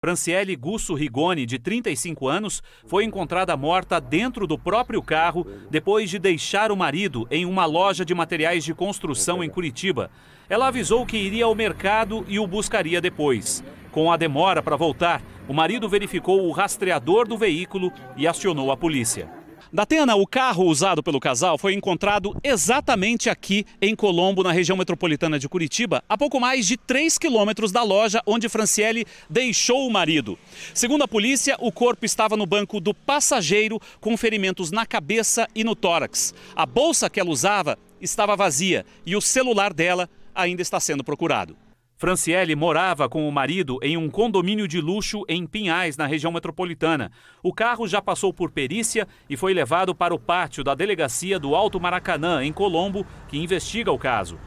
Franciele Gusso Rigoni, de 35 anos, foi encontrada morta dentro do próprio carro depois de deixar o marido em uma loja de materiais de construção em Curitiba. Ela avisou que iria ao mercado e o buscaria depois. Com a demora para voltar, o marido verificou o rastreador do veículo e acionou a polícia. Datena, o carro usado pelo casal foi encontrado exatamente aqui em Colombo, na região metropolitana de Curitiba, a pouco mais de 3 quilômetros da loja onde Franciele deixou o marido. Segundo a polícia, o corpo estava no banco do passageiro com ferimentos na cabeça e no tórax. A bolsa que ela usava estava vazia e o celular dela ainda está sendo procurado. Franciele morava com o marido em um condomínio de luxo em Pinhais, na região metropolitana. O carro já passou por perícia e foi levado para o pátio da delegacia do Alto Maracanã, em Colombo, que investiga o caso.